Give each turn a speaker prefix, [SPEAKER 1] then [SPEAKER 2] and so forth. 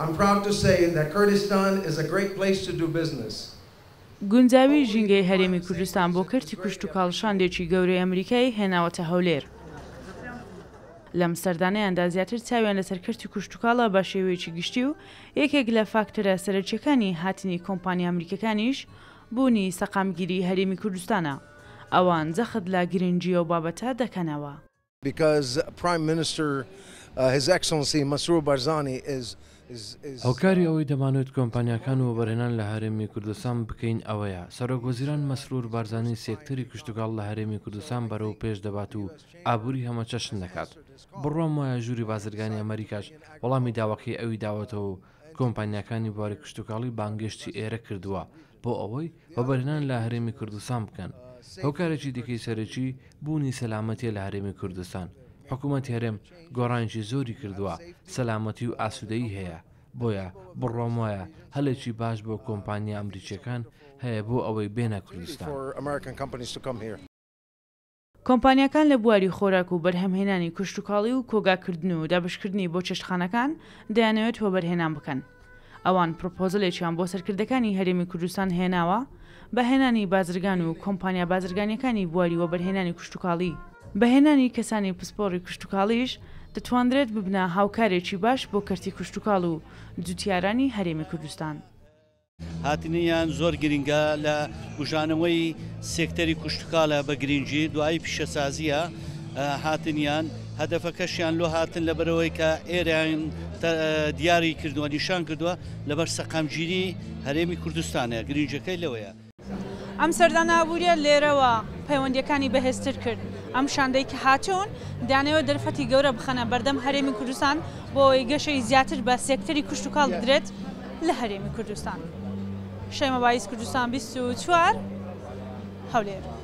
[SPEAKER 1] I'm proud to say that Kurdistan is a great place to do business.
[SPEAKER 2] گونجاوی ژینگەی هەرێمی کوردستان بۆ کردی کوشت و کاڵشاندێکی گەورەی ئەمریکای هێناوەتە هەولێر. لەم سەردانەیاندا زیاتر چاویان لەسەر کردی کوشتتوکاڵە بە شێوەیەکی گشتی و یەکێک لە فاکتورە سەرچەکانی هاتنی کۆمپانی ئەمریکەکانیش بوونی سەقامگیری هەرێمی کوردستانە. ئەوان زەخت لە گرنگجیە و بابەتە دەکەنەوە.
[SPEAKER 1] Because Prime Minister uh, His Excellency Masroor Barzani is هۆکاری uh, ئەوەی دەمانوێت کۆمپانیەکان و بەرهێنان لە هەرێمی کوردستان بکەین ئەوەیە سەرۆگۆزیران مەسرور بارزانانی سێکتەری کشتتوگال لە هەرێمی کوردستان بەرەو پێش دەبات و ئابووری هەمە چەشن دەکات بڕۆم وایە ژووری بازرگانی ئەمریکاش وەڵامی داواکەی ئەوی داوەتەوە کۆمپانیەکانی بواری کشتتوکاڵی بانگشتی ئێرە کردووە بۆ ئەوەی بە بەرهێنان لە هەرێمی کوردستان بکەن uh, هۆکارێکی دیکەی سەرەکی بوونی سەلامەتی لە هەرێمی کوردستان حکوومەت هێرم گۆڕانجی زۆری کردووە سەلامەتی و ئاسوودەی هەیە بۆیە بڕۆم وایە هەلێکی باش بۆ کۆمپانیا ئەمریکیەکان هەیە بۆ ئەوەی بێنە کوردستان
[SPEAKER 2] کۆمپانیەکان لە بواری خۆراک و بەرهەمهێنانی کوشتتوکاڵی و کۆگاکردن و دابشکردنی بۆ چشتخانەکان دەیانەوێت هۆ بەرهێنان بکەن ئەوان پرۆپۆزلێکیان بۆ سەرکردەکانی هەرێمی کوردستان هێناوە بەهێنانی بازرگان و کۆمپانیا بازرگانیەکانی بواری وە بەرهێنانی کوشتتوکاڵی بەهێنانی کەسانی پسپۆڕی کشتتوکاڵیش دەتواندرێت ببنا هاوکارێکی باش بۆ کەرتی کشتتوکاڵ و جوتیارانی هەرێمی کوردستان.
[SPEAKER 3] هاتنیان زۆر گرنگە لە گوژانەوەی سێکتەری کوشتتوکالە بە گرنگجی دوایی پیشەسازیە هاتنیان هەدەفەکەشیان لۆ هاتن لە بەرەوەی کە ئێران دیاری کردووە نیشان کردووە لەبەر سەقامگیری هەرێمی کوردستانە گرنجەکەی لەوەیە.
[SPEAKER 2] ئەم سەردانابوووریە لێرەوە پەیوەندیەکانی بەهێزتر کرد. ئەم شاندەی کە هاتۆن دانەوە دەرفەتی گەورە بخەنە بەردەم هەرێمی کوردستان بۆی گەشەی زیاتر بە سێکتەری کوشتتوکڵ درێت لە هەرێمی کوردستان. شەمە بایست کوردستان 24 هەولێر.